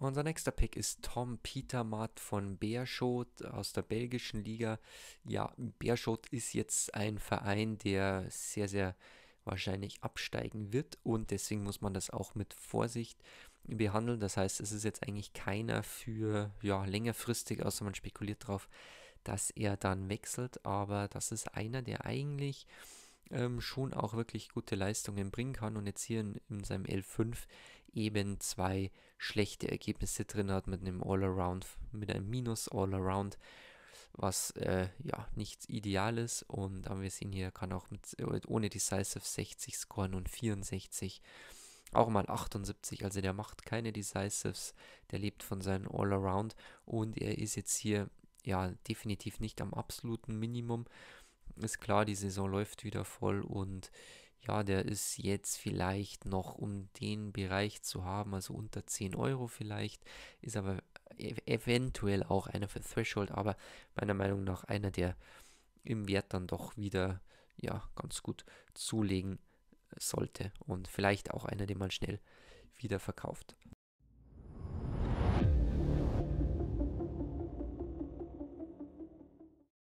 Unser nächster Pick ist Tom Pietermatt von Beerschot aus der belgischen Liga. Ja, Beerschot ist jetzt ein Verein, der sehr, sehr wahrscheinlich absteigen wird und deswegen muss man das auch mit Vorsicht behandeln. Das heißt, es ist jetzt eigentlich keiner für ja, längerfristig, außer man spekuliert darauf, dass er dann wechselt, aber das ist einer, der eigentlich ähm, schon auch wirklich gute Leistungen bringen kann und jetzt hier in, in seinem L5 eben zwei schlechte Ergebnisse drin hat mit einem All-Around, mit einem Minus All-Around, was äh, ja nichts Ideales und aber wir sehen hier, kann auch mit, äh, ohne Decisive 60 scoren und 64 auch mal 78, also der macht keine Decisives, der lebt von seinen All-Around und er ist jetzt hier ja definitiv nicht am absoluten Minimum ist klar, die Saison läuft wieder voll und ja, der ist jetzt vielleicht noch um den Bereich zu haben, also unter 10 Euro vielleicht, ist aber e-, eventuell auch einer für Threshold, aber meiner Meinung nach einer, der im Wert dann doch wieder ja, ganz gut zulegen sollte und vielleicht auch einer, den man schnell wieder verkauft.